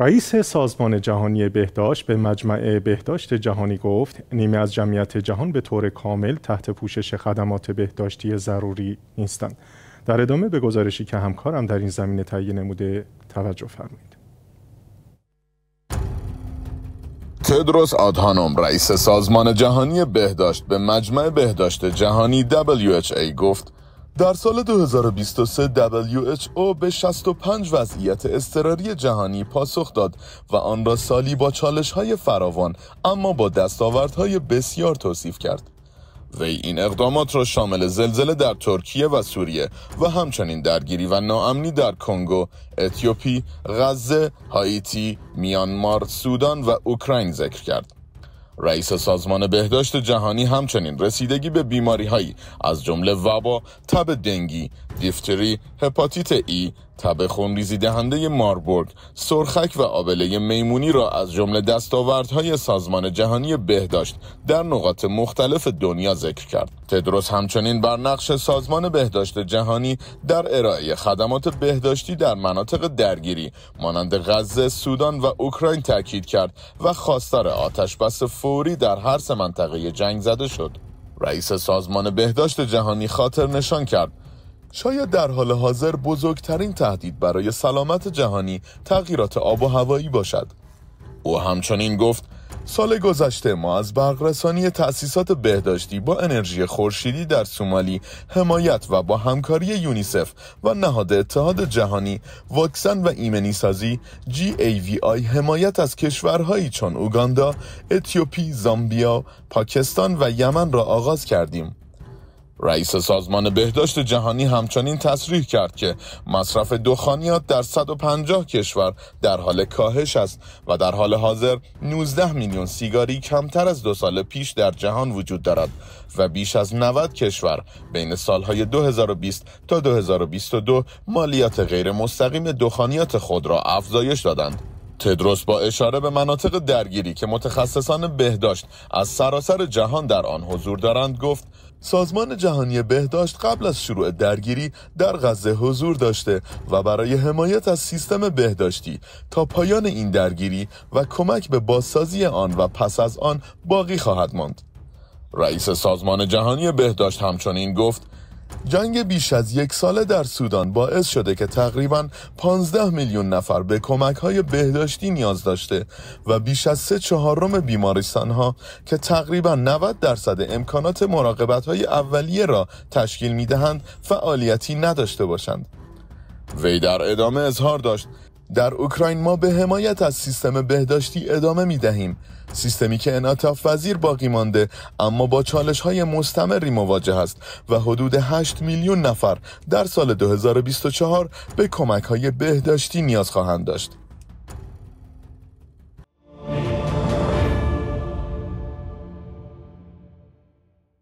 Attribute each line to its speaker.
Speaker 1: رئیس سازمان جهانی بهداشت به مجمع بهداشت جهانی گفت نیمه از جمعیت جهان به طور کامل تحت پوشش خدمات بهداشتی ضروری نیستند. در ادامه به گزارشی که همکارم در این زمینه تهیه نموده توجه فرمایید. تدروس آدهانوم رئیس سازمان جهانی بهداشت به مجمع بهداشت جهانی WHA گفت در سال 2023 WHO به 65 وضعیت اضطراری جهانی پاسخ داد و آن را سالی با چالش های فراوان اما با دستاوردهای بسیار توصیف کرد. وی این اقدامات را شامل زلزله در ترکیه و سوریه و همچنین درگیری و ناامنی در کنگو، اتیوپی، غزه، هایتی، میانمار، سودان و اوکراین ذکر کرد. رئیس سازمان بهداشت جهانی همچنین رسیدگی به بیماری هایی از جمله وبا، تب دنگی، دیفتری، هپاتیت ای، تب خونریزی دهنده ماربورگ، سرخک و آبله میمونی را از جمله دستاوردهای سازمان جهانی بهداشت در نقاط مختلف دنیا ذکر کرد. تدرس همچنین بر نقش سازمان بهداشت جهانی در ارائه خدمات بهداشتی در مناطق درگیری مانند غزه، سودان و اوکراین تاکید کرد و خواستار آتشبس فوری در هر سه منطقه جنگ زده شد. رئیس سازمان بهداشت جهانی خاطر نشان کرد شاید در حال حاضر بزرگترین تهدید برای سلامت جهانی تغییرات آب و هوایی باشد او همچنین گفت سال گذشته ما از برقرسانی تأسیسات بهداشتی با انرژی خورشیدی در سومالی حمایت و با همکاری یونیسف و نهاد اتحاد جهانی واکسن و ایمنی سازی GAVI حمایت از کشورهایی چون اوگاندا، اتیوپی، زامبیا، پاکستان و یمن را آغاز کردیم. رئیس سازمان بهداشت جهانی همچنین تصریح کرد که مصرف دخانیات در 150 کشور در حال کاهش است و در حال حاضر 19 میلیون سیگاری کمتر از دو سال پیش در جهان وجود دارد و بیش از 90 کشور بین سالهای 2020 تا 2022 مالیات غیر مستقیم دخانیات خود را افزایش دادند. تدروس با اشاره به مناطق درگیری که متخصصان بهداشت از سراسر جهان در آن حضور دارند گفت سازمان جهانی بهداشت قبل از شروع درگیری در غزه حضور داشته و برای حمایت از سیستم بهداشتی تا پایان این درگیری و کمک به بازسازی آن و پس از آن باقی خواهد ماند. رئیس سازمان جهانی بهداشت همچنین گفت جنگ بیش از یک ساله در سودان باعث شده که تقریبا 15 میلیون نفر به کمک های بهداشتی نیاز داشته و بیش از سه چهارم بیمارستان ها که تقریبا 90 درصد امکانات مراقبت های اولیه را تشکیل می فعالیتی نداشته باشند. وی در ادامه اظهار داشت در اوکراین ما به حمایت از سیستم بهداشتی ادامه می دهیم سیستمی که انعطاف وزیر باقی مانده اما با چالش های مستمری مواجه است و حدود 8 میلیون نفر در سال 2024 به کمک های بهداشتی نیاز خواهند داشت